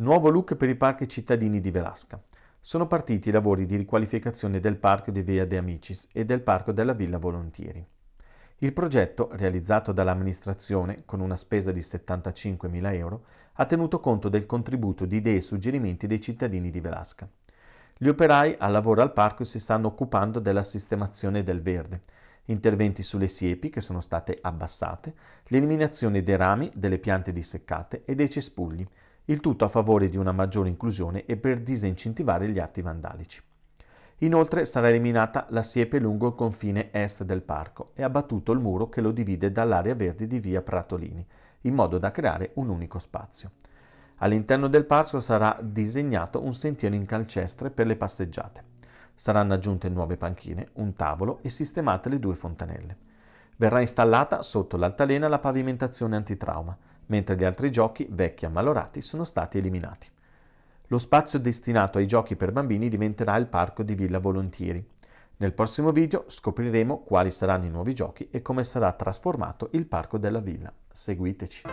Nuovo look per i parchi cittadini di Velasca. Sono partiti i lavori di riqualificazione del parco di Via De Amicis e del parco della Villa Volontieri. Il progetto, realizzato dall'amministrazione con una spesa di 75.000 euro, ha tenuto conto del contributo di idee e suggerimenti dei cittadini di Velasca. Gli operai al lavoro al parco si stanno occupando della sistemazione del verde, interventi sulle siepi che sono state abbassate, l'eliminazione dei rami, delle piante disseccate e dei cespugli, il tutto a favore di una maggiore inclusione e per disincentivare gli atti vandalici. Inoltre sarà eliminata la siepe lungo il confine est del parco e abbattuto il muro che lo divide dall'area verde di via Pratolini, in modo da creare un unico spazio. All'interno del parco sarà disegnato un sentiero in calcestre per le passeggiate. Saranno aggiunte nuove panchine, un tavolo e sistemate le due fontanelle. Verrà installata sotto l'altalena la pavimentazione antitrauma, mentre gli altri giochi, vecchi e ammalorati, sono stati eliminati. Lo spazio destinato ai giochi per bambini diventerà il parco di Villa Volontieri. Nel prossimo video scopriremo quali saranno i nuovi giochi e come sarà trasformato il parco della villa. Seguiteci!